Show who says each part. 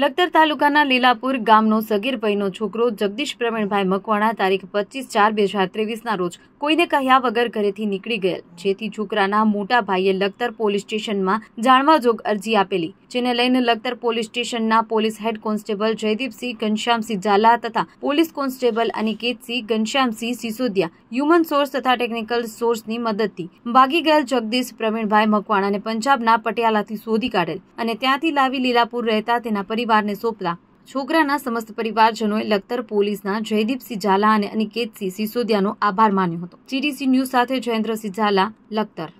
Speaker 1: લખતર તાલુકાના લીલાપુર ગામનો સગીરભાઈનો છોકરો જગદીશ પ્રવીણભાઈ મકવાણા તારીખ પચીસ ચાર બે હજાર ત્રેવીસના રોજ કોઈને કહ્યા વગર ઘરેથી નીકળી ગયેલ જેથી છોકરાના મોટા ભાઈએ લખતર પોલીસ સ્ટેશનમાં જાણવા જોગ અરજી આપેલી જેને લઈને લખતર પોલીસ સ્ટેશનના police head constable Jaydeepsinh Ghanshyamsinh Jhala તથા police constable Aniketsinh Ghanshyamsinh Sisodiya human source તથા ટેકનિકલ સોર્સની મદદથી ભાગી ગયેલ જગદીશ પ્રવીણભાઈ મકવાણાને પંજાબના પટિયાલાથી શોધી કાઢેલ અને ત્યાંથી લાવી લીલાપુર રહેતા તેના પરિવારને સોંપલા છોકરાના સમસ્ત પરિવારજનોએ લખતર પોલીસના જયદીપસિંહ ઝાલા અને અનિકેતસિંહ સિસોદિયાનો આભાર માન્યો હતો જીડીસી ન્યૂઝ સાથે જયેન્દ્રસિંહ ઝાલા લખતર